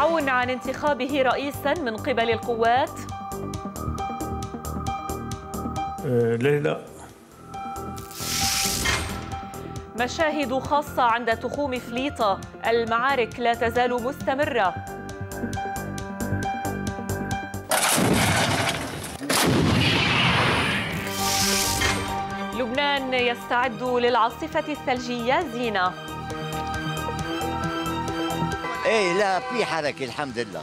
عون عن انتخابه رئيسا من قبل القوات؟ آه، ليه لا مشاهد خاصة عند تخوم فليطة المعارك لا تزال مستمرة لبنان يستعد للعاصفة الثلجية زينة ايه لا في حركه الحمد لله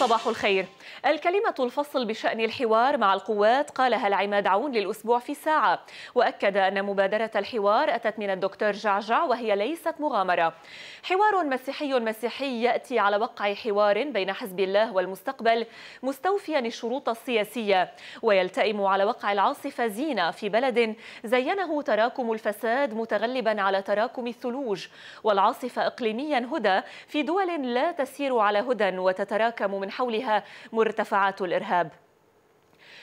صباح الخير الكلمة الفصل بشأن الحوار مع القوات قالها العماد عون للأسبوع في ساعة وأكد أن مبادرة الحوار أتت من الدكتور جعجع وهي ليست مغامرة حوار مسيحي مسيحي يأتي على وقع حوار بين حزب الله والمستقبل مستوفيا الشروط السياسية ويلتئم على وقع العاصفة زينة في بلد زينه تراكم الفساد متغلبا على تراكم الثلوج والعاصفة إقليميا هدى في دول لا تسير على هدى وتتراكم من حولها مرتفعة وارتفاعات الإرهاب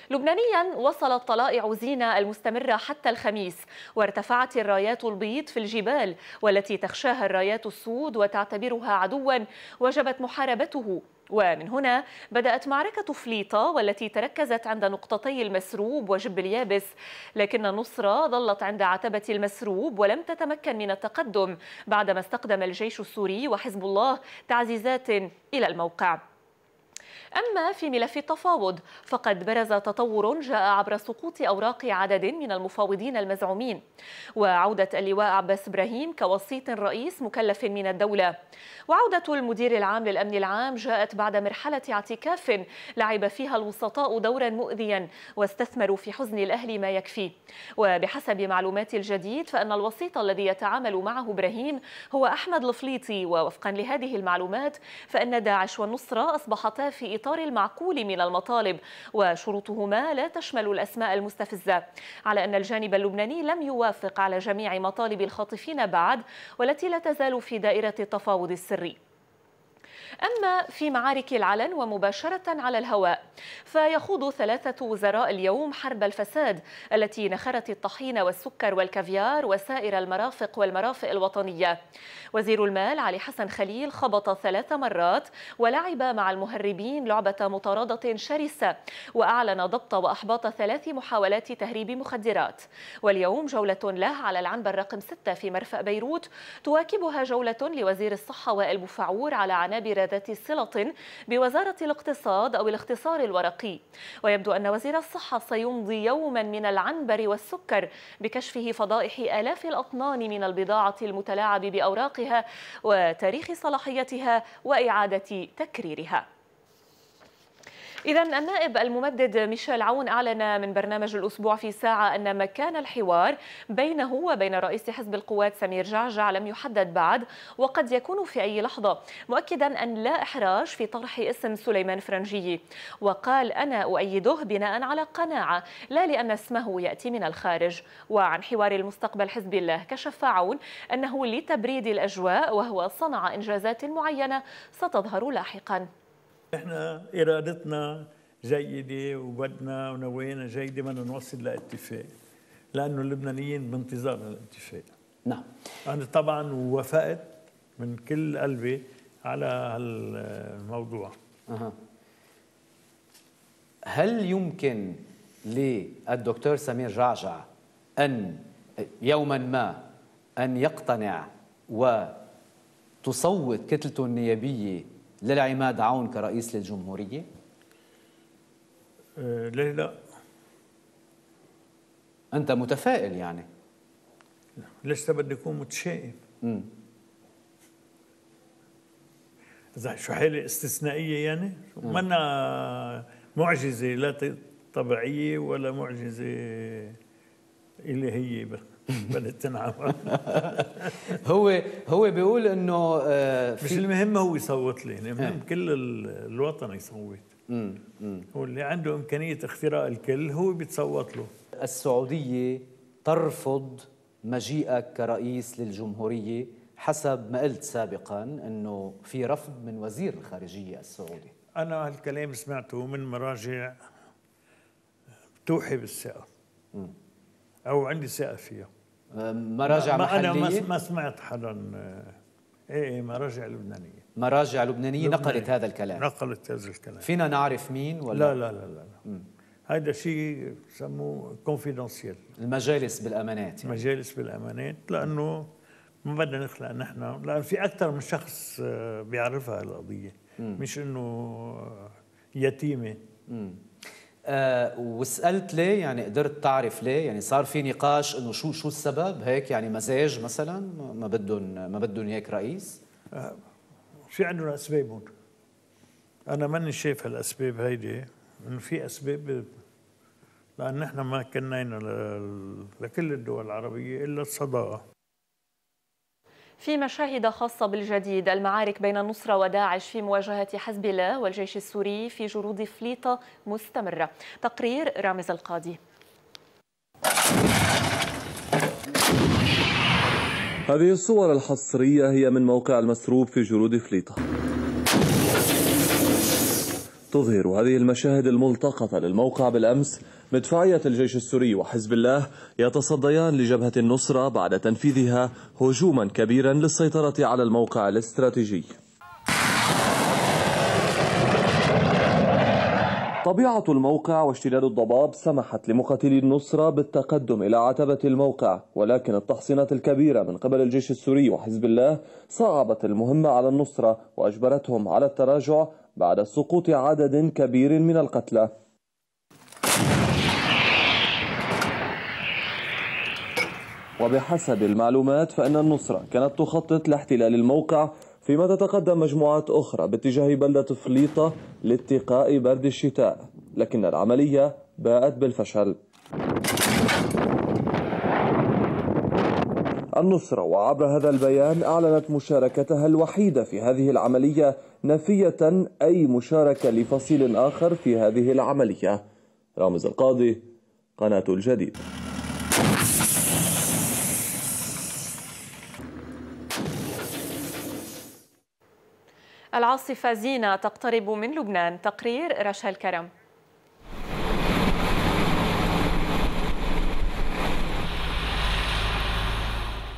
لبنانيا وصلت طلائع زينة المستمرة حتى الخميس وارتفعت الرايات البيض في الجبال والتي تخشاها الرايات السود وتعتبرها عدوا وجبت محاربته ومن هنا بدأت معركة فليطة والتي تركزت عند نقطتي المسروب وجب اليابس لكن النصرة ظلت عند عتبة المسروب ولم تتمكن من التقدم بعدما استقدم الجيش السوري وحزب الله تعزيزات إلى الموقع أما في ملف التفاوض فقد برز تطور جاء عبر سقوط أوراق عدد من المفاوضين المزعومين وعودة اللواء عباس إبراهيم كوسيط رئيس مكلف من الدولة وعودة المدير العام للأمن العام جاءت بعد مرحلة اعتكاف لعب فيها الوسطاء دورا مؤذيا واستثمروا في حزن الأهل ما يكفي وبحسب معلومات الجديد فأن الوسيط الذي يتعامل معه إبراهيم هو أحمد الفليطي ووفقا لهذه المعلومات فأن داعش والنصرة أصبحتا في الإطار المعقول من المطالب وشروطهما لا تشمل الأسماء المستفزة على أن الجانب اللبناني لم يوافق على جميع مطالب الخاطفين بعد والتي لا تزال في دائرة التفاوض السري أما في معارك العلن ومباشرة على الهواء فيخوض ثلاثة وزراء اليوم حرب الفساد التي نخرت الطحين والسكر والكافيار وسائر المرافق والمرافق الوطنية وزير المال علي حسن خليل خبط ثلاث مرات ولعب مع المهربين لعبة مطاردة شرسة وأعلن ضبط وأحباط ثلاث محاولات تهريب مخدرات واليوم جولة له على العنبر رقم 6 في مرفأ بيروت تواكبها جولة لوزير الصحة وائل بوفعور على عنابر ذات صلة بوزارة الاقتصاد أو الاختصار الورقي ويبدو أن وزير الصحة سيمضي يوما من العنبر والسكر بكشفه فضائح آلاف الأطنان من البضاعة المتلاعب بأوراقها وتاريخ صلاحيتها وإعادة تكريرها إذا النائب الممدد ميشيل عون أعلن من برنامج الأسبوع في ساعة أن مكان الحوار بينه وبين رئيس حزب القوات سمير جعجع لم يحدد بعد وقد يكون في أي لحظة مؤكدا أن لا إحراج في طرح اسم سليمان فرنجي وقال أنا أؤيده بناء على قناعة لا لأن اسمه يأتي من الخارج وعن حوار المستقبل حزب الله كشف عون أنه لتبريد الأجواء وهو صنع إنجازات معينة ستظهر لاحقاً نحن إرادتنا جيدة وبدنا ونوايانا جيدة بدنا نوصل لاتفاق لأنه اللبنانيين بانتظار الاتفاق نعم أنا طبعا وافقت من كل قلبي على هالموضوع أه. هل يمكن للدكتور سمير جعجع أن يوما ما أن يقتنع وتصوت كتلته النيابية للعماد عون كرئيس للجمهورية؟ آه، ليه لا؟ أنت متفائل يعني ليش بدي أكون متشائم؟ إذا شو حالة استثنائية يعني؟ منا معجزة لا طبيعية ولا معجزة إلهية بقى. بلد تنعم هو هو بيقول انه آه، مش المهم هو يصوت لي المهم إيه. كل الوطن يصوت هو اللي عنده امكانيه اختراق الكل هو بيتصوت له السعوديه ترفض مجيئك كرئيس للجمهوريه حسب ما قلت سابقا انه في رفض من وزير الخارجيه السعودي انا هالكلام سمعته من مراجع بتوحي بالثقه او عندي ثقه فيها مراجع ما محليه ما انا ما سمعت حدا آه، ايه ايه مراجع لبنانيه مراجع لبنانيه لبناني. نقلت هذا الكلام نقلت هذا الكلام فينا نعرف مين ولا لا لا لا لا, هذا شيء بسموه كونفيدنسيال المجالس بالامانات يعني. مجالس بالامانات لانه ما بدنا نخلق نحن لانه في اكثر من شخص آه، بيعرفها القضيه مش انه آه، يتيمه مم. أه وسالت ليه يعني قدرت تعرف ليه يعني صار في نقاش انه شو شو السبب هيك يعني مزاج مثلا ما بدهم ما بدهم اياك رئيس آه، في عندهم اسباب انا ماني شايف هالاسباب هيدي انه في اسباب لان نحن ما كنينا لكل الدول العربيه الا الصداقه في مشاهد خاصة بالجديد المعارك بين النصرة وداعش في مواجهة حزب الله والجيش السوري في جرود فليطة مستمرة تقرير رامز القاضي هذه الصور الحصرية هي من موقع المسروب في جرود فليطة تظهر هذه المشاهد الملتقطة للموقع بالأمس مدفعية الجيش السوري وحزب الله يتصديان لجبهة النصرة بعد تنفيذها هجوما كبيرا للسيطرة على الموقع الاستراتيجي طبيعة الموقع واشتداد الضباب سمحت لمقاتلي النصرة بالتقدم إلى عتبة الموقع ولكن التحصينات الكبيرة من قبل الجيش السوري وحزب الله صعبت المهمة على النصرة وأجبرتهم على التراجع بعد سقوط عدد كبير من القتلى وبحسب المعلومات فإن النصرة كانت تخطط لاحتلال الموقع فيما تتقدم مجموعات أخرى باتجاه بلدة فليطة لاتقاء برد الشتاء لكن العملية باءت بالفشل النصرة وعبر هذا البيان أعلنت مشاركتها الوحيدة في هذه العملية نفية أي مشاركة لفصيل آخر في هذه العملية رامز القاضي قناة الجديد العاصفة زينة تقترب من لبنان تقرير رشا الكرم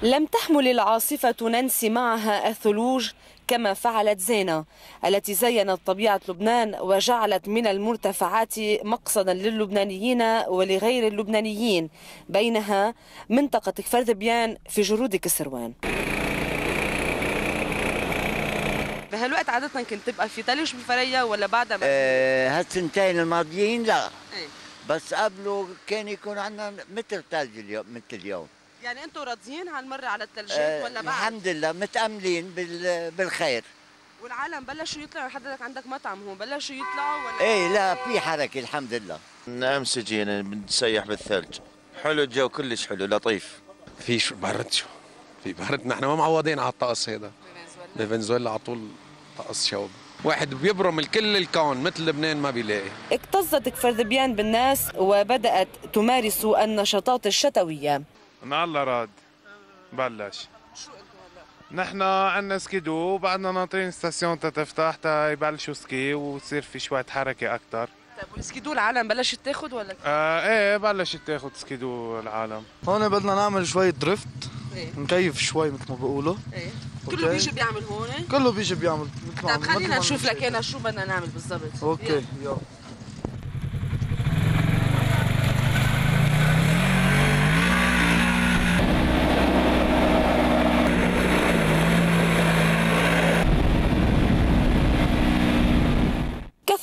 لم تحمل العاصفة نانسي معها الثلوج كما فعلت زينة التي زينت طبيعة لبنان وجعلت من المرتفعات مقصدا للبنانيين ولغير اللبنانيين بينها منطقة ذبيان في جرود كسروان بهالوقت عادة كنت تبقى في ثلج بالفرية ولا بعدها؟ أه هالسنتين الماضيين لا إيه. بس قبله كان يكون عندنا متر ثلج اليوم مثل اليوم يعني انتم راضيين هالمره على الثلجات آه ولا بعد؟ الحمد لله متاملين بالخير والعالم بلشوا يطلعوا حضرتك عندك مطعم هون بلشوا يطلعوا ولا ايه لا في حركه الحمد لله نعم جينا بنسيح بالثلج حلو الجو كلش حلو لطيف في شو برد شو في برد نحن ما معوضين على الطقس هذا بفنزويلا على طول طقس شوب واحد بيبرم الكل الكون مثل لبنان ما بيلاقي اكتظت كفردبيان بالناس وبدأت تمارس النشاطات الشتوية ان الله راد بلش شو انتم هلا؟ نحن عندنا سكيدو بعدنا ناطرين ستاسيون تتفتح تا يبلشوا سكي وتصير في شوية حركة أكثر طيب والسكيدو العالم بلشت تاخد ولا؟ آه ايه بلشت تاخد سكيدو العالم هون بدنا نعمل شوية درفت ايه نكيف شوي مثل ما بيقولوا ايه كله بيجي بيعمل هون كله بيجي بيعمل مثل ما طيب خلينا نشوف لك انا شو بدنا نعمل بالضبط اوكي يلا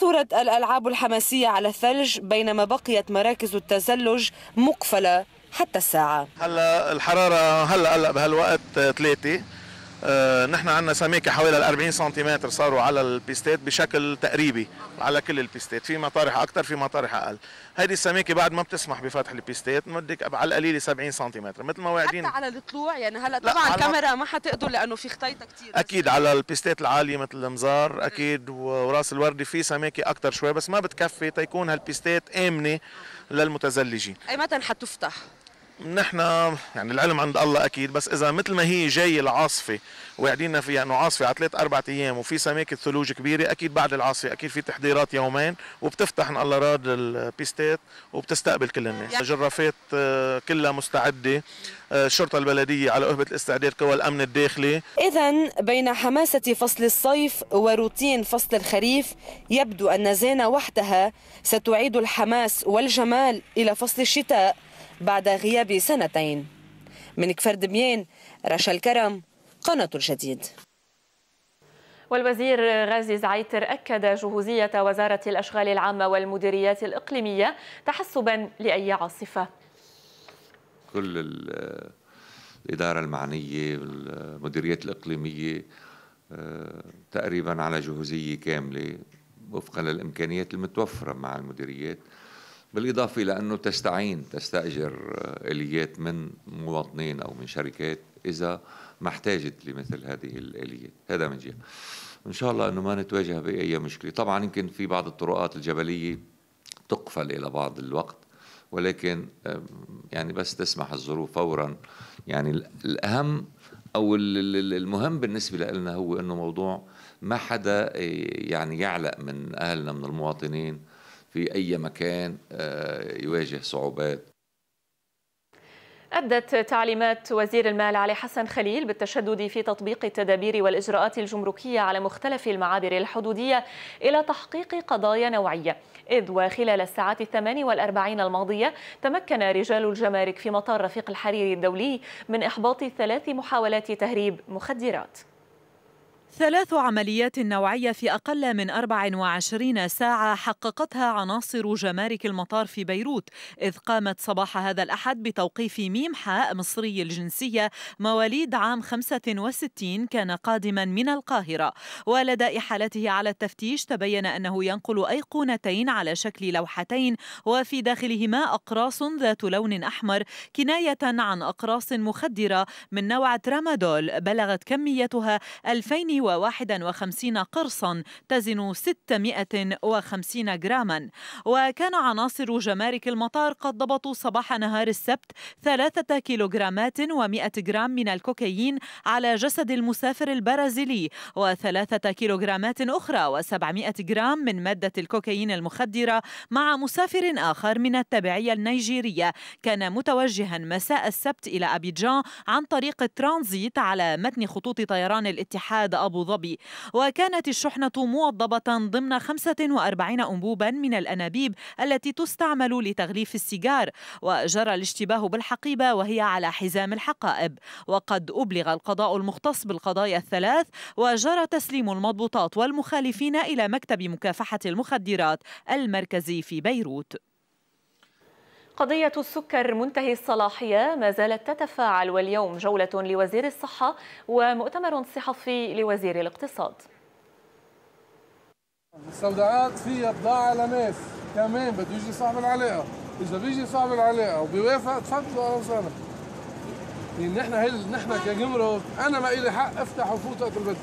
عثرت الألعاب الحماسية على الثلج بينما بقيت مراكز التزلج مقفلة حتى الساعة هلا الحرارة هلا هلا بهالوقت ثلاثة آه، نحن عندنا سماكه حوالي 40 سنتيمتر صاروا على البيستات بشكل تقريبي على كل البيستات في مطارح اكثر في مطارح اقل هيدي السماكه بعد ما بتسمح بفتح البيستات مدك على القليله 70 سنتيمتر مثل ما واعدين حتى على الطلوع يعني هلا طبعا الكاميرا ما حتقدر لانه في خطيطه كثير اكيد على البيستات العاليه مثل المزار اكيد وراس الوردي في سماكه اكثر شوي بس ما بتكفي تيكون هالبيستات امنه للمتزلجين اي متى حتفتح نحن يعني العلم عند الله اكيد بس اذا مثل ما هي جاي العاصفه وقاعدين فيها انه يعني عاصفه على ثلاث اربع ايام وفي سماكه ثلوج كبيره اكيد بعد العاصفه اكيد في تحضيرات يومين وبتفتح ان الله راد البيستات وبتستقبل كل الناس يعني الجرافات آه، كلها مستعده آه، الشرطه البلديه على اهبه الاستعداد قوى الامن الداخلي اذا بين حماسه فصل الصيف وروتين فصل الخريف يبدو ان زينه وحدها ستعيد الحماس والجمال الى فصل الشتاء بعد غياب سنتين من كفر دميان رشا الكرم قناة الجديد والوزير غازي زعيتر أكد جهوزية وزارة الأشغال العامة والمديريات الإقليمية تحسبا لأي عاصفة كل الإدارة المعنية والمديريات الإقليمية آه، تقريبا على جهوزية كاملة وفقا للإمكانيات المتوفرة مع المديريات بالإضافة إلى أنه تستعين تستأجر آه، آليات من مواطنين أو من شركات إذا ما احتاجت لمثل هذه الآليات هذا من جهة إن شاء الله أنه ما نتواجه بأي مشكلة طبعا يمكن في بعض الطرقات الجبلية تقفل إلى بعض الوقت ولكن يعني بس تسمح الظروف فورا يعني الأهم أو المهم بالنسبة لنا هو أنه موضوع ما حدا آه، يعني يعلق من أهلنا من المواطنين في أي مكان آه، يواجه صعوبات أدت تعليمات وزير المال علي حسن خليل بالتشدد في تطبيق التدابير والإجراءات الجمركية على مختلف المعابر الحدودية إلى تحقيق قضايا نوعية إذ وخلال الساعات الثمان والأربعين الماضية تمكن رجال الجمارك في مطار رفيق الحريري الدولي من إحباط ثلاث محاولات تهريب مخدرات ثلاث عمليات نوعية في أقل من 24 ساعة حققتها عناصر جمارك المطار في بيروت إذ قامت صباح هذا الأحد بتوقيف ميم حاء مصري الجنسية مواليد عام 65 كان قادما من القاهرة ولدى إحالته على التفتيش تبين أنه ينقل أيقونتين على شكل لوحتين وفي داخلهما أقراص ذات لون أحمر كناية عن أقراص مخدرة من نوع ترامادول بلغت كميتها 2000 251 قرصا تزن 650 جراما وكان عناصر جمارك المطار قد ضبطوا صباح نهار السبت ثلاثة كيلوغرامات و100 جرام من الكوكايين على جسد المسافر البرازيلي وثلاثة كيلوغرامات أخرى و700 جرام من مادة الكوكايين المخدرة مع مسافر آخر من التبعية النيجيرية كان متوجها مساء السبت إلى أبيجان عن طريق الترانزيت على متن خطوط طيران الاتحاد أبو أبو ظبي وكانت الشحنة موضبة ضمن 45 أنبوبا من الأنابيب التي تستعمل لتغليف السيجار وجرى الاشتباه بالحقيبة وهي على حزام الحقائب وقد أبلغ القضاء المختص بالقضايا الثلاث وجرى تسليم المضبوطات والمخالفين إلى مكتب مكافحة المخدرات المركزي في بيروت قضية السكر منتهي الصلاحية ما زالت تتفاعل واليوم جولة لوزير الصحة ومؤتمر صحفي لوزير الاقتصاد مستودعات فيها بضاعة لناس كمان بده يجي صاحب العلاقة إذا بيجي صاحب العلاقة وبيوافق تفضل أهلا وسهلا يعني نحن هل نحن طيب. كجمرك أنا ما إلي حق أفتح وفوت وقت ما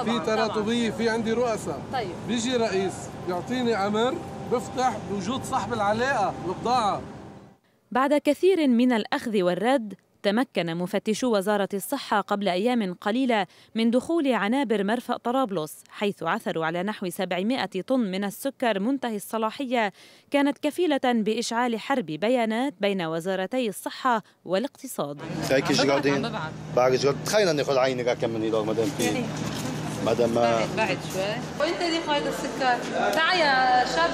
بدي في تراتبية في عندي رؤساء طيب بيجي رئيس بيعطيني أمر بفتح بوجود صاحب العلاقة البضاعة بعد كثير من الأخذ والرد تمكن مفتشو وزارة الصحة قبل أيام قليلة من دخول عنابر مرفأ طرابلس حيث عثروا على نحو 700 طن من السكر منتهي الصلاحية كانت كفيلة بإشعال حرب بيانات بين وزارتي الصحة والاقتصاد مدام ما بعد شوي وانت دي خايط السكر تعال يا شاب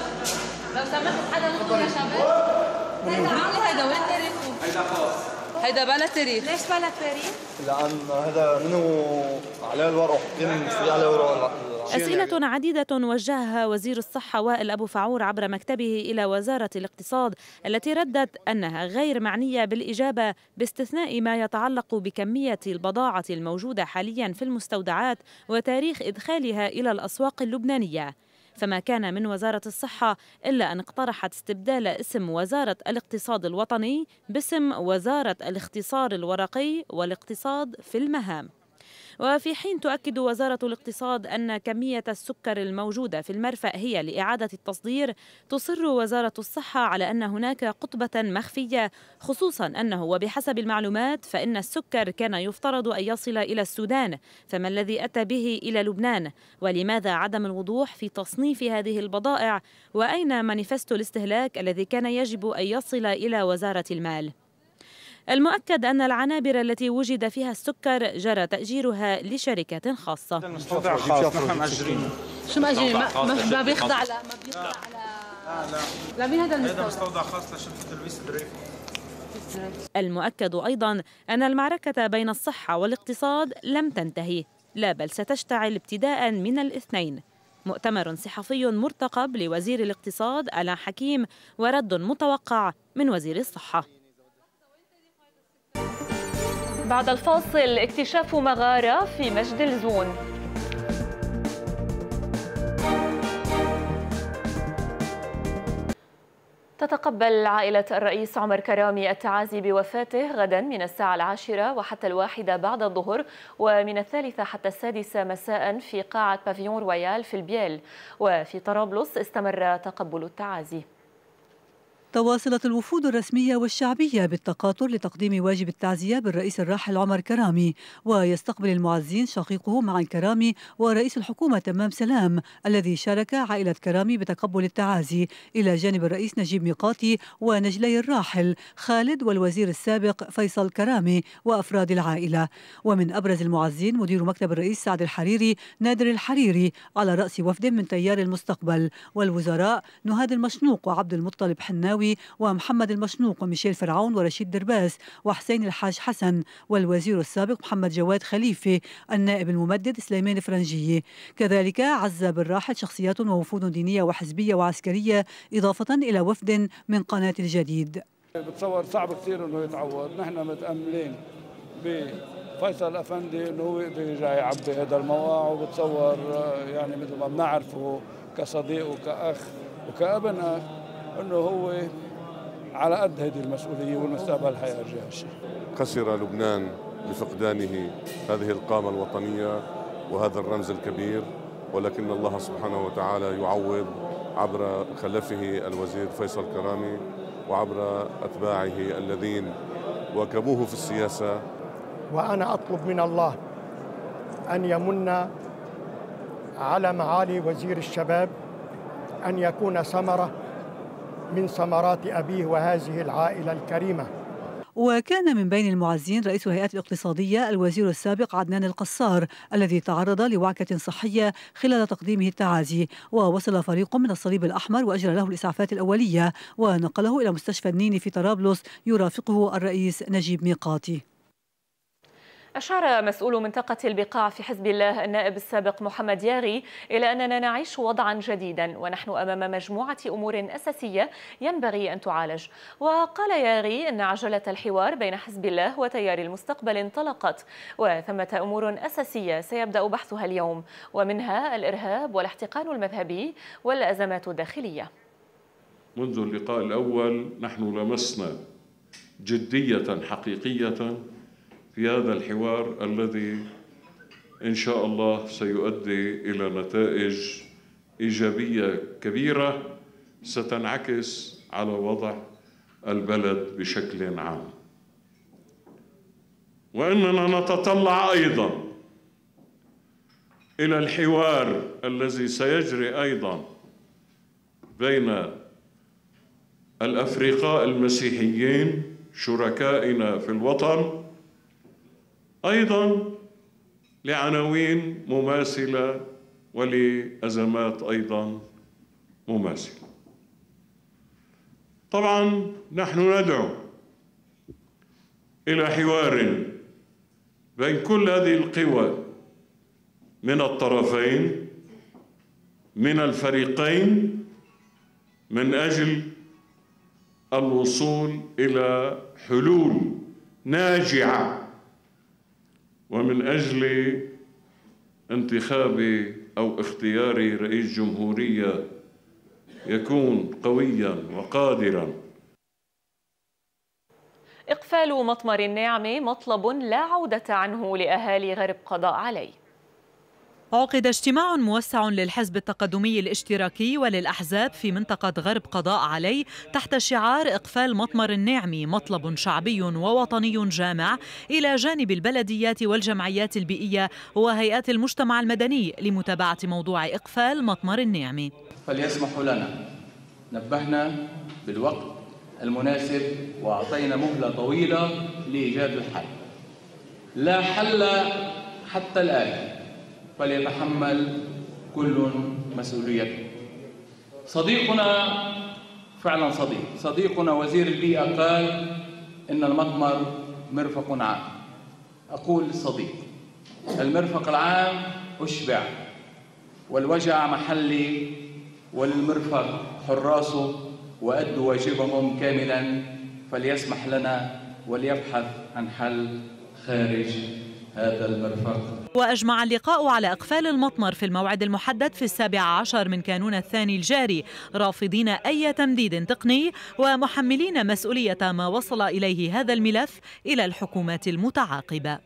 لو سمحت حدا ممكن يا شباب هيدا هيدا وين تاريخه؟ هيدا خاص هيدا بلا تاريخ ليش بلا تاريخ؟ لأن هذا منو عليه الورق وحاطين عليه الورق أسئلة عديدة وجهها وزير الصحة وائل أبو فعور عبر مكتبه إلى وزارة الاقتصاد التي ردت أنها غير معنية بالإجابة باستثناء ما يتعلق بكمية البضاعة الموجودة حاليا في المستودعات وتاريخ إدخالها إلى الأسواق اللبنانية فما كان من وزارة الصحة إلا أن اقترحت استبدال اسم وزارة الاقتصاد الوطني باسم وزارة الاختصار الورقي والاقتصاد في المهام وفي حين تؤكد وزارة الاقتصاد أن كمية السكر الموجودة في المرفأ هي لإعادة التصدير تصر وزارة الصحة على أن هناك قطبة مخفية خصوصا أنه وبحسب المعلومات فإن السكر كان يفترض أن يصل إلى السودان فما الذي أتى به إلى لبنان ولماذا عدم الوضوح في تصنيف هذه البضائع وأين مانيفستو الاستهلاك الذي كان يجب أن يصل إلى وزارة المال المؤكد أن العنابر التي وجد فيها السكر جرى تأجيرها لشركة خاصة شو ما بيخضع ما بيخضع لا مين هذا المستودع؟ هذا مستودع خاص لشركة لويس دريفو المؤكد أيضا أن المعركة بين الصحة والاقتصاد لم تنتهي لا بل ستشتعل ابتداء من الاثنين مؤتمر صحفي مرتقب لوزير الاقتصاد ألا حكيم ورد متوقع من وزير الصحة بعد الفاصل اكتشاف مغارة في مجد الزون تتقبل عائلة الرئيس عمر كرامي التعازي بوفاته غدا من الساعة العاشرة وحتى الواحدة بعد الظهر ومن الثالثة حتى السادسة مساء في قاعة بافيون رويال في البيال وفي طرابلس استمر تقبل التعازي تواصلت الوفود الرسمية والشعبية بالتقاطر لتقديم واجب التعزية بالرئيس الراحل عمر كرامي ويستقبل المعزين شقيقه مع كرامي ورئيس الحكومة تمام سلام الذي شارك عائلة كرامي بتقبل التعازي إلى جانب الرئيس نجيب ميقاتي ونجلي الراحل خالد والوزير السابق فيصل كرامي وأفراد العائلة ومن أبرز المعزين مدير مكتب الرئيس سعد الحريري نادر الحريري على رأس وفد من تيار المستقبل والوزراء نهاد المشنوق وعبد المطلب حناوي الشناوي ومحمد المشنوق وميشيل فرعون ورشيد درباس وحسين الحاج حسن والوزير السابق محمد جواد خليفة النائب الممدد سليمان فرنجية كذلك عز بالراحل شخصيات ووفود دينية وحزبية وعسكرية إضافة إلى وفد من قناة الجديد بتصور صعب كثير انه يتعوض نحن متاملين بفيصل افندي انه هو يقدر يعبي هذا المواع وبتصور آه، يعني مثل ما بنعرفه كصديق وكاخ وكابن اخ انه هو على قد هذه المسؤولية والمستقبل حيرجع شيء خسر لبنان بفقدانه هذه القامة الوطنية وهذا الرمز الكبير ولكن الله سبحانه وتعالى يعوض عبر خلفه الوزير فيصل كرامي وعبر أتباعه الذين واكبوه في السياسة وأنا أطلب من الله أن يمن على معالي وزير الشباب أن يكون ثمرة من ثمرات أبيه وهذه العائلة الكريمة وكان من بين المعزين رئيس الهيئات الاقتصادية الوزير السابق عدنان القصار الذي تعرض لوعكة صحية خلال تقديمه التعازي ووصل فريق من الصليب الأحمر وأجرى له الإسعافات الأولية ونقله إلى مستشفى النيني في طرابلس يرافقه الرئيس نجيب ميقاتي أشار مسؤول منطقة البقاع في حزب الله النائب السابق محمد ياغي إلى أننا نعيش وضعا جديدا ونحن أمام مجموعة أمور أساسية ينبغي أن تعالج وقال ياغي أن عجلة الحوار بين حزب الله وتيار المستقبل انطلقت وثمة أمور أساسية سيبدأ بحثها اليوم ومنها الإرهاب والاحتقان المذهبي والأزمات الداخلية منذ اللقاء الأول نحن لمسنا جدية حقيقية في هذا الحوار الذي ان شاء الله سيؤدي الى نتائج ايجابيه كبيره ستنعكس على وضع البلد بشكل عام واننا نتطلع ايضا الى الحوار الذي سيجري ايضا بين الافرقاء المسيحيين شركائنا في الوطن أيضا لعناوين مماثلة ولأزمات أيضا مماثلة طبعا نحن ندعو إلى حوار بين كل هذه القوى من الطرفين من الفريقين من أجل الوصول إلى حلول ناجعه ومن أجل انتخابي أو اختياري رئيس جمهورية يكون قويا وقادرا إقفال مطمر النعمة مطلب لا عودة عنه لأهالي غرب قضاء عليه عقد اجتماع موسع للحزب التقدمي الاشتراكي وللأحزاب في منطقة غرب قضاء علي تحت شعار إقفال مطمر الناعمي مطلب شعبي ووطني جامع إلى جانب البلديات والجمعيات البيئية وهيئات المجتمع المدني لمتابعة موضوع إقفال مطمر الناعمي فليسمحوا لنا نبهنا بالوقت المناسب وأعطينا مهلة طويلة لإيجاد الحل لا حل حتى الآن فليتحمل كل مسؤوليته صديقنا فعلا صديق صديقنا وزير البيئة قال إن المطمر مرفق عام أقول للصديق المرفق العام أشبع والوجع محلي وللمرفق حراسه وأدوا واجبهم كاملا فليسمح لنا وليبحث عن حل خارج هذا المرفق وأجمع اللقاء على إقفال المطمر في الموعد المحدد في السابع عشر من كانون الثاني الجاري رافضين أي تمديد تقني ومحملين مسؤولية ما وصل إليه هذا الملف إلى الحكومات المتعاقبة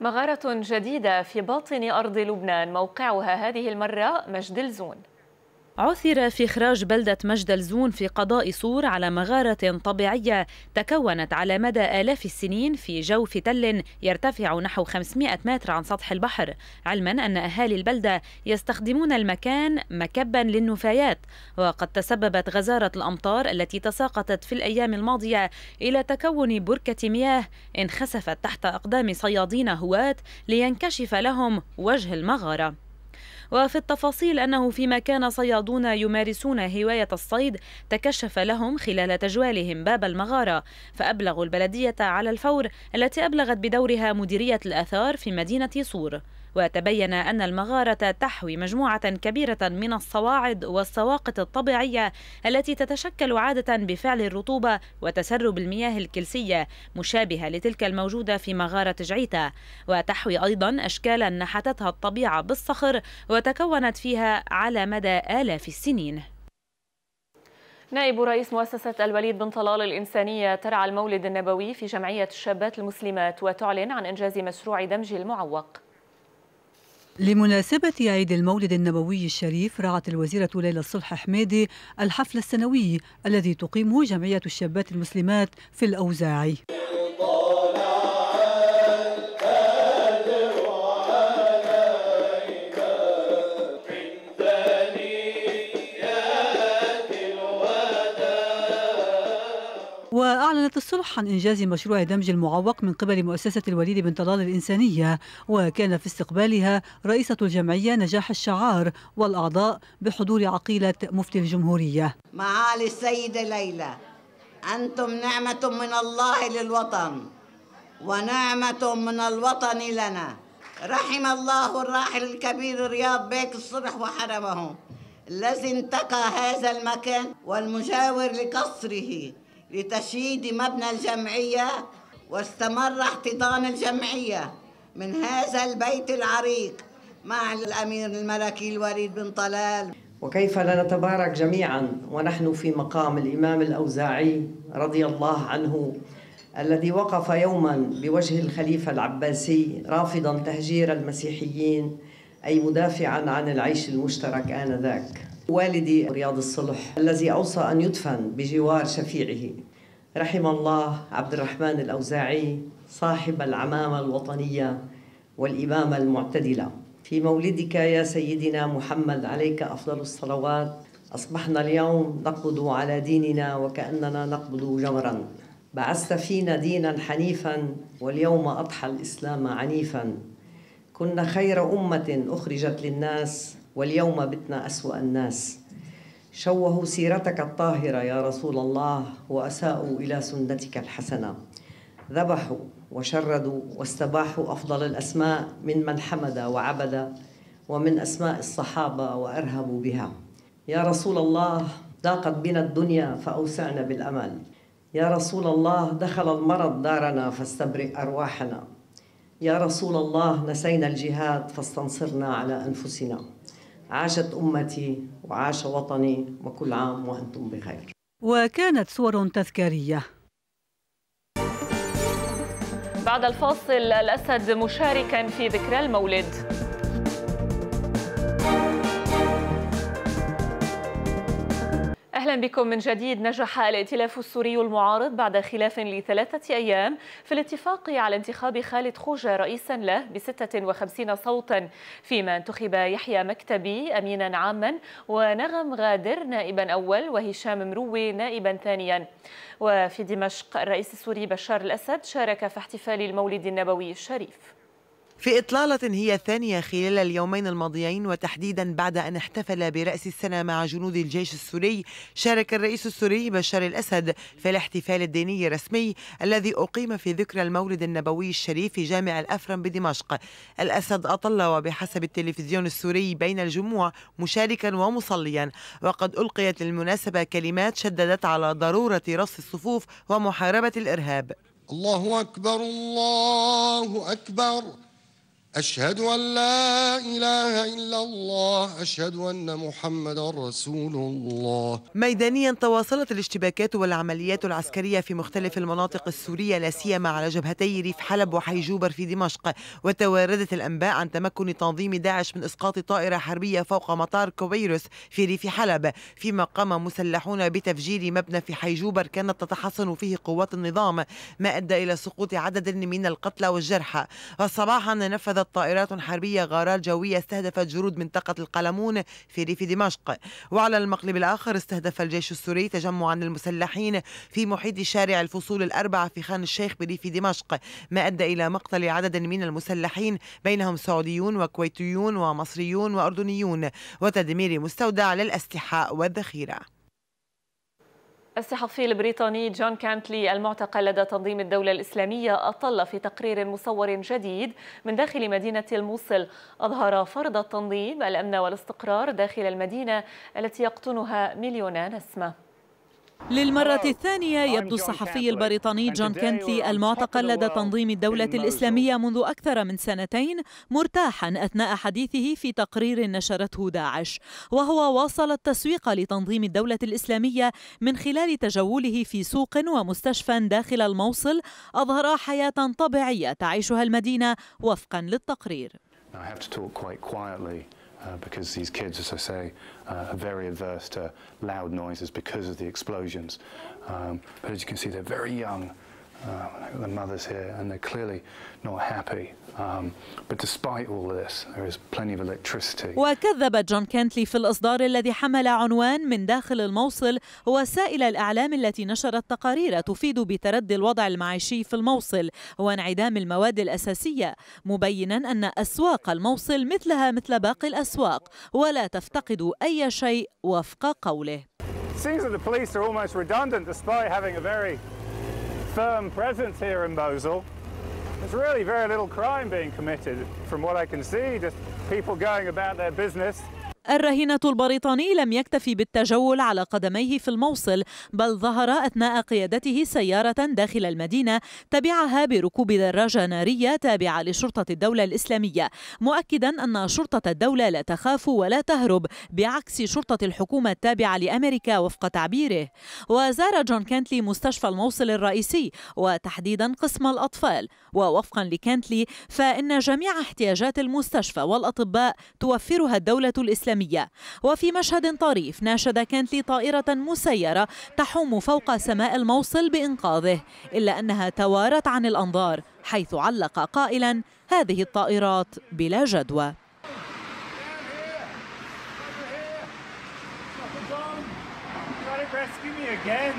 مغارة جديدة في باطن أرض لبنان موقعها هذه المرة مجد الزون عثر في إخراج بلدة مجدلزون في قضاء صور على مغارة طبيعية تكونت على مدى آلاف السنين في جوف تل يرتفع نحو 500 متر عن سطح البحر علما أن أهالي البلدة يستخدمون المكان مكبا للنفايات وقد تسببت غزارة الأمطار التي تساقطت في الأيام الماضية إلى تكون بركة مياه انخسفت تحت أقدام صيادين هواة لينكشف لهم وجه المغارة وفي التفاصيل أنه فيما كان صيادون يمارسون هواية الصيد تكشف لهم خلال تجوالهم باب المغارة فأبلغوا البلدية على الفور التي أبلغت بدورها مديرية الآثار في مدينة صور وتبين أن المغارة تحوي مجموعة كبيرة من الصواعد والسواقط الطبيعية التي تتشكل عادة بفعل الرطوبة وتسرب المياه الكلسية مشابهة لتلك الموجودة في مغارة جعيتا وتحوي أيضا أشكالا نحتتها الطبيعة بالصخر وتكونت فيها على مدى آلاف السنين نائب رئيس مؤسسة الوليد بن طلال الإنسانية ترعى المولد النبوي في جمعية الشابات المسلمات وتعلن عن إنجاز مشروع دمج المعوق لمناسبة عيد المولد النبوي الشريف رعت الوزيرة ليلى الصلح حميدي الحفل السنوي الذي تقيمه جمعية الشابات المسلمات في الأوزاعي أعلنت الصلح عن إنجاز مشروع دمج المعوق من قبل مؤسسة الوليد بن طلال الإنسانية وكان في استقبالها رئيسة الجمعية نجاح الشعار والأعضاء بحضور عقيلة مفتي الجمهورية معالي السيدة ليلى أنتم نعمة من الله للوطن ونعمة من الوطن لنا رحم الله الراحل الكبير رياض بيك الصبح وحرمه الذي انتقى هذا المكان والمجاور لقصره لتشييد مبنى الجمعية واستمر احتضان الجمعية من هذا البيت العريق مع الأمير الملكي الوليد بن طلال وكيف لا نتبارك جميعا ونحن في مقام الإمام الأوزاعي رضي الله عنه الذي وقف يوما بوجه الخليفة العباسي رافضا تهجير المسيحيين أي مدافعا عن العيش المشترك آنذاك والدي رياض الصلح الذي أوصى أن يدفن بجوار شفيعه رحم الله عبد الرحمن الأوزاعي صاحب العمامة الوطنية والإمامة المعتدلة في مولدك يا سيدنا محمد عليك أفضل الصلوات أصبحنا اليوم نقبض على ديننا وكأننا نقبض جمرا بعثت فينا دينا حنيفا واليوم أضحى الإسلام عنيفا كنا خير أمة أخرجت للناس واليوم بتنا أسوأ الناس شوهوا سيرتك الطاهرة يا رسول الله وأساءوا إلى سنتك الحسنة ذبحوا وشردوا واستباحوا أفضل الأسماء من من حمد وعبد ومن أسماء الصحابة وأرهبوا بها يا رسول الله ضاقت بنا الدنيا فأوسعنا بالأمل يا رسول الله دخل المرض دارنا فاستبرئ أرواحنا يا رسول الله نسينا الجهاد فاستنصرنا على أنفسنا عاشت أمتي وعاش وطني وكل عام وأنتم بخير وكانت صور تذكارية بعد الفاصل الأسد مشاركا في ذكرى المولد أهلا بكم من جديد نجح الائتلاف السوري المعارض بعد خلاف لثلاثة أيام في الاتفاق على انتخاب خالد خوجة رئيسا له ب 56 صوتا فيما انتخب يحيى مكتبي أمينا عاما ونغم غادر نائبا أول وهشام مروي نائبا ثانيا وفي دمشق الرئيس السوري بشار الأسد شارك في احتفال المولد النبوي الشريف في إطلالة هي الثانية خلال اليومين الماضيين وتحديدا بعد أن احتفل برأس السنة مع جنود الجيش السوري شارك الرئيس السوري بشار الأسد في الاحتفال الديني الرسمي الذي أقيم في ذكرى المولد النبوي الشريف في جامع الأفرم بدمشق الأسد أطل وبحسب التلفزيون السوري بين الجموع مشاركا ومصليا وقد ألقيت للمناسبة كلمات شددت على ضرورة رص الصفوف ومحاربة الإرهاب الله أكبر الله أكبر أشهد أن لا إله إلا الله أشهد أن محمد رسول الله ميدانيا تواصلت الاشتباكات والعمليات العسكرية في مختلف المناطق السورية لا سيما على جبهتي ريف حلب وحي جوبر في دمشق وتواردت الأنباء عن تمكن تنظيم داعش من إسقاط طائرة حربية فوق مطار كويروس في ريف حلب فيما قام مسلحون بتفجير مبنى في حي جوبر كانت تتحصن فيه قوات النظام ما أدى إلى سقوط عدد من القتلى والجرحى وصباحا نفذ نفذت طائرات حربية غارات جوية استهدفت جرود منطقة القلمون في ريف دمشق وعلى المقلب الآخر استهدف الجيش السوري تجمعا للمسلحين في محيط شارع الفصول الأربعة في خان الشيخ بريف دمشق ما أدى إلى مقتل عدد من المسلحين بينهم سعوديون وكويتيون ومصريون وأردنيون وتدمير مستودع للأسلحة والذخيرة الصحفي البريطاني جون كانتلي المعتقل لدى تنظيم الدولة الإسلامية أطل في تقرير مصور جديد من داخل مدينة الموصل أظهر فرض التنظيم الأمن والاستقرار داخل المدينة التي يقطنها مليونان نسمة للمرة الثانية يبدو الصحفي البريطاني جون كنتلي المعتقل لدى تنظيم الدولة الإسلامية منذ أكثر من سنتين مرتاحا أثناء حديثه في تقرير نشرته داعش وهو واصل التسويق لتنظيم الدولة الإسلامية من خلال تجوله في سوق ومستشفى داخل الموصل أظهر حياة طبيعية تعيشها المدينة وفقا للتقرير Uh, because these kids, as I say, uh, are very averse to loud noises because of the explosions. Um, but as you can see, they're very young. uh, the mothers here, and they're clearly not happy. Um, but despite all this, there is plenty of electricity. وكذب جون كنتلي في الإصدار الذي حمل عنوان من داخل الموصل وسائل الإعلام التي نشرت تقارير تفيد بتردي الوضع المعيشي في الموصل وانعدام المواد الأساسية مبينا أن أسواق الموصل مثلها مثل باقي الأسواق ولا تفتقد أي شيء وفق قوله. It seems that the police are almost redundant despite having a very firm presence here in Mosul, there's really very little crime being committed from what I can see, just people going about their business الرهينة البريطاني لم يكتفي بالتجول على قدميه في الموصل بل ظهر أثناء قيادته سيارة داخل المدينة تبعها بركوب دراجة نارية تابعة لشرطة الدولة الإسلامية مؤكدا أن شرطة الدولة لا تخاف ولا تهرب بعكس شرطة الحكومة التابعة لأمريكا وفق تعبيره وزار جون كانتلي مستشفى الموصل الرئيسي وتحديدا قسم الأطفال ووفقا لكانتلي فإن جميع احتياجات المستشفى والأطباء توفرها الدولة الإسلامية الإسلامية وفي مشهد طريف ناشد كانتلي طائرة مسيرة تحوم فوق سماء الموصل بإنقاذه إلا أنها توارت عن الأنظار حيث علق قائلا هذه الطائرات بلا جدوى rescue me again.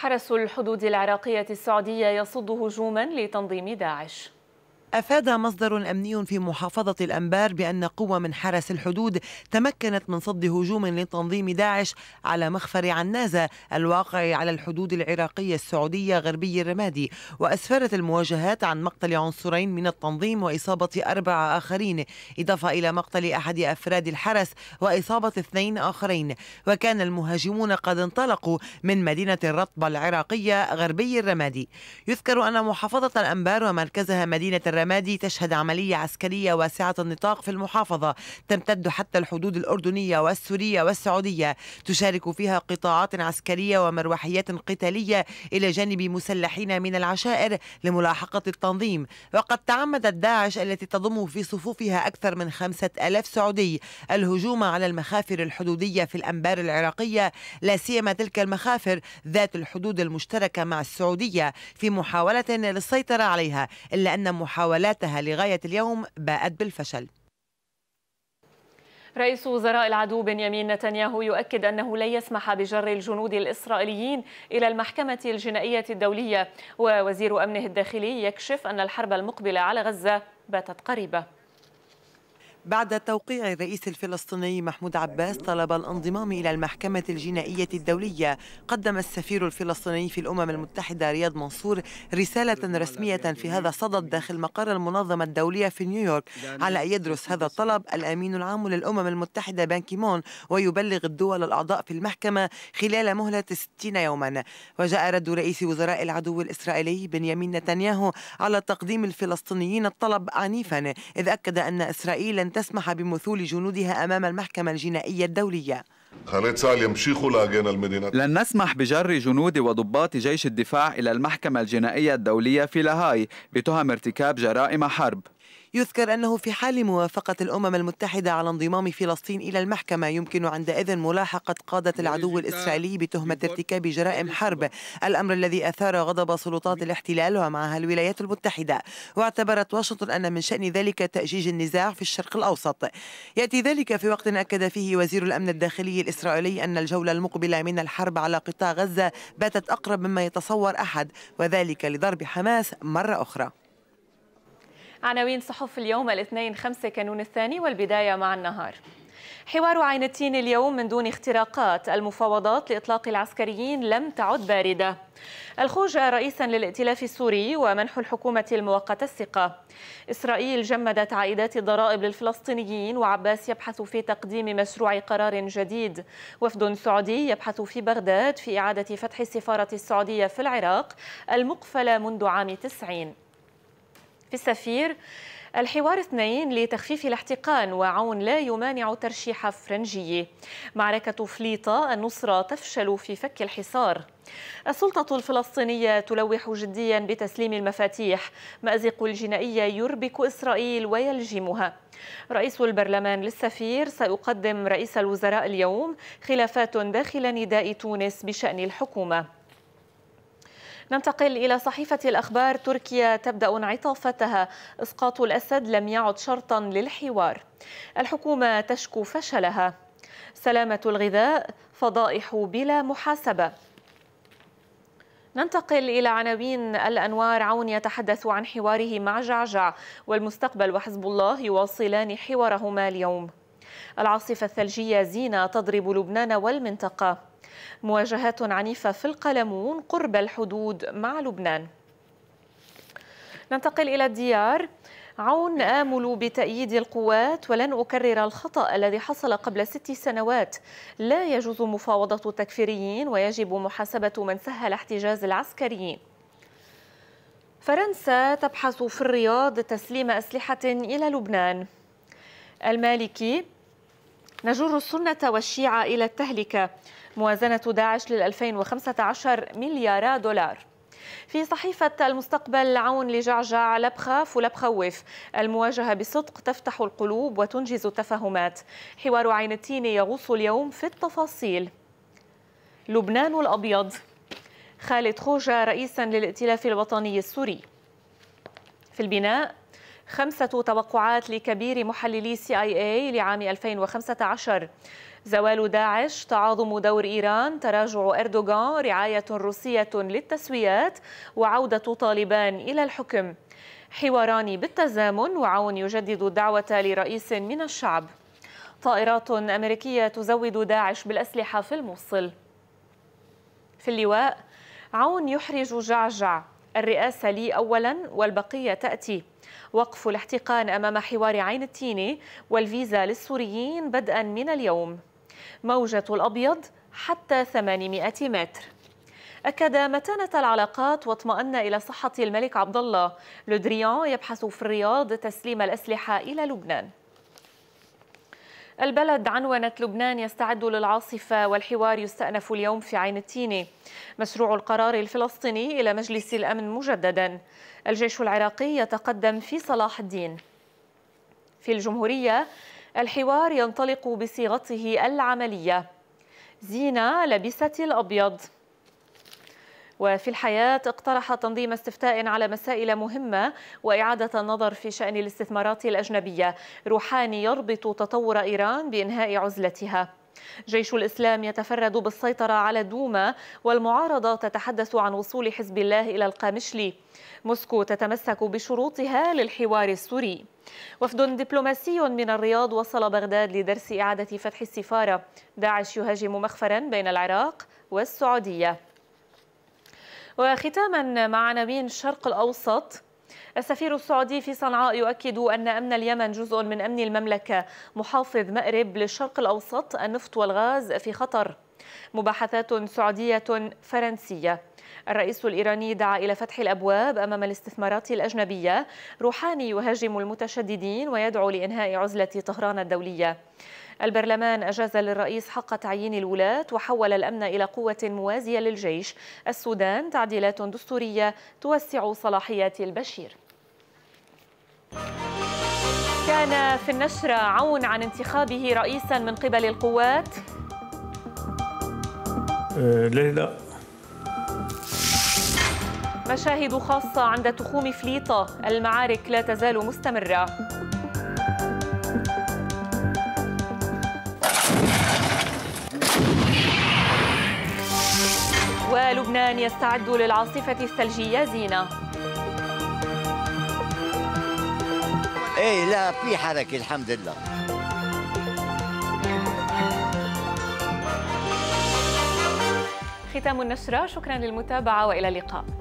حرس الحدود العراقية السعودية يصد هجوما لتنظيم داعش أفاد مصدر أمني في محافظة الأنبار بأن قوة من حرس الحدود تمكنت من صد هجوم لتنظيم داعش على مخفر عنازة الواقع على الحدود العراقية السعودية غربي الرمادي وأسفرت المواجهات عن مقتل عنصرين من التنظيم وإصابة أربعة آخرين إضافة إلى مقتل أحد أفراد الحرس وإصابة اثنين آخرين وكان المهاجمون قد انطلقوا من مدينة الرطبة العراقية غربي الرمادي يذكر أن محافظة الأنبار ومركزها مدينة الرمادي الرمادي تشهد عملية عسكرية واسعة النطاق في المحافظة تمتد حتى الحدود الأردنية والسورية والسعودية تشارك فيها قطاعات عسكرية ومروحيات قتالية إلى جانب مسلحين من العشائر لملاحقة التنظيم وقد تعمدت داعش التي تضم في صفوفها أكثر من خمسة ألاف سعودي الهجوم على المخافر الحدودية في الأنبار العراقية لا سيما تلك المخافر ذات الحدود المشتركة مع السعودية في محاولة للسيطرة عليها إلا أن محاولة محاولاتها لغاية اليوم باءت بالفشل رئيس وزراء العدو بنيامين نتنياهو يؤكد أنه لن يسمح بجر الجنود الإسرائيليين إلى المحكمة الجنائية الدولية ووزير أمنه الداخلي يكشف أن الحرب المقبلة على غزة باتت قريبة بعد توقيع الرئيس الفلسطيني محمود عباس أيوه. طلب الانضمام إلى المحكمة الجنائية الدولية قدم السفير الفلسطيني في الأمم أيوه. المتحدة رياض منصور رسالة رسمية في هذا الصدد داخل مقر المنظمة الدولية في نيويورك يعني على أن يدرس هذا الطلب الأمين العام للأمم المتحدة بان كيمون ويبلغ الدول الأعضاء في المحكمة خلال مهلة 60 يوما وجاء رد رئيس وزراء العدو الإسرائيلي بنيامين نتنياهو على تقديم الفلسطينيين الطلب عنيفا إذ أكد أن إسرائيل تسمح بمثول جنودها أمام المحكمة الجنائية الدولية خليت سال يمشيخوا لاجين المدينة لن نسمح بجر جنود وضباط جيش الدفاع إلى المحكمة الجنائية الدولية في لاهاي بتهم ارتكاب جرائم حرب يذكر أنه في حال موافقة الأمم المتحدة على انضمام فلسطين إلى المحكمة يمكن عندئذ ملاحقة قادة العدو الإسرائيلي بتهمة ارتكاب جرائم حرب الأمر الذي أثار غضب سلطات الاحتلال ومعها الولايات المتحدة واعتبرت واشنطن أن من شأن ذلك تأجيج النزاع في الشرق الأوسط يأتي ذلك في وقت أكد فيه وزير الأمن الداخلي الإسرائيلي أن الجولة المقبلة من الحرب على قطاع غزة باتت أقرب مما يتصور أحد وذلك لضرب حماس مرة أخرى عناوين صحف اليوم الاثنين 5 كانون الثاني والبداية مع النهار حوار عين التين اليوم من دون اختراقات المفاوضات لإطلاق العسكريين لم تعد باردة الخوجة رئيسا للائتلاف السوري ومنح الحكومة المؤقتة الثقة إسرائيل جمدت عائدات الضرائب للفلسطينيين وعباس يبحث في تقديم مشروع قرار جديد وفد سعودي يبحث في بغداد في إعادة فتح السفارة السعودية في العراق المقفلة منذ عام 90 في السفير الحوار اثنين لتخفيف الاحتقان وعون لا يمانع ترشيح فرنجية معركة فليطة النصرة تفشل في فك الحصار السلطة الفلسطينية تلوح جديا بتسليم المفاتيح مأزق الجنائية يربك إسرائيل ويلجمها رئيس البرلمان للسفير سيقدم رئيس الوزراء اليوم خلافات داخل نداء تونس بشأن الحكومة ننتقل إلى صحيفة الأخبار تركيا تبدأ انعطافتها إسقاط الأسد لم يعد شرطا للحوار الحكومة تشكو فشلها سلامة الغذاء فضائح بلا محاسبة ننتقل إلى عناوين الأنوار عون يتحدث عن حواره مع جعجع والمستقبل وحزب الله يواصلان حوارهما اليوم العاصفة الثلجية زينة تضرب لبنان والمنطقة مواجهات عنيفة في القلمون قرب الحدود مع لبنان ننتقل إلى الديار عون آمل بتأييد القوات ولن أكرر الخطأ الذي حصل قبل ست سنوات لا يجوز مفاوضة التكفيريين ويجب محاسبة من سهل احتجاز العسكريين فرنسا تبحث في الرياض تسليم أسلحة إلى لبنان المالكي نجر السنة والشيعة إلى التهلكة موازنة داعش لل 2015 مليار دولار في صحيفة المستقبل عون لجعجع لبخاف ولبخوف المواجهة بصدق تفتح القلوب وتنجز التفاهمات حوار عين التين يغوص اليوم في التفاصيل لبنان الأبيض خالد خوجة رئيسا للائتلاف الوطني السوري في البناء خمسة توقعات لكبير محللي سي اي اي لعام 2015 زوال داعش تعاظم دور إيران تراجع أردوغان رعاية روسية للتسويات وعودة طالبان إلى الحكم حواران بالتزامن وعون يجدد الدعوة لرئيس من الشعب طائرات أمريكية تزود داعش بالأسلحة في الموصل في اللواء عون يحرج جعجع الرئاسة لي أولا والبقية تأتي وقف الاحتقان أمام حوار عين التيني والفيزا للسوريين بدءا من اليوم موجة الأبيض حتى 800 متر أكد متانة العلاقات واطمأن إلى صحة الملك عبد الله لودريان يبحث في الرياض تسليم الأسلحة إلى لبنان البلد عنونت لبنان يستعد للعاصفة والحوار يستأنف اليوم في عين التيني مشروع القرار الفلسطيني إلى مجلس الأمن مجددا الجيش العراقي يتقدم في صلاح الدين في الجمهورية الحوار ينطلق بصيغته العملية زينة لبست الأبيض وفي الحياة اقترح تنظيم استفتاء على مسائل مهمة وإعادة النظر في شأن الاستثمارات الأجنبية روحاني يربط تطور إيران بإنهاء عزلتها جيش الإسلام يتفرد بالسيطرة على دوما والمعارضة تتحدث عن وصول حزب الله إلى القامشلي موسكو تتمسك بشروطها للحوار السوري وفد دبلوماسي من الرياض وصل بغداد لدرس إعادة فتح السفارة داعش يهاجم مخفرا بين العراق والسعودية وختاما مع عناوين الشرق الأوسط السفير السعودي في صنعاء يؤكد أن أمن اليمن جزء من أمن المملكة محافظ مأرب للشرق الأوسط النفط والغاز في خطر مباحثات سعودية فرنسية الرئيس الإيراني دعا إلى فتح الأبواب أمام الاستثمارات الأجنبية روحاني يهاجم المتشددين ويدعو لإنهاء عزلة طهران الدولية البرلمان أجاز للرئيس حق تعيين الولاة وحول الأمن إلى قوة موازية للجيش السودان تعديلات دستورية توسع صلاحيات البشير كان في النشرة عون عن انتخابه رئيسا من قبل القوات؟ أه ليه لا؟ مشاهد خاصة عند تخوم فليطة المعارك لا تزال مستمرة ولبنان يستعد للعاصفة الثلجية زينة ايه لا في حركه الحمد لله ختام النشره شكرا للمتابعه والى اللقاء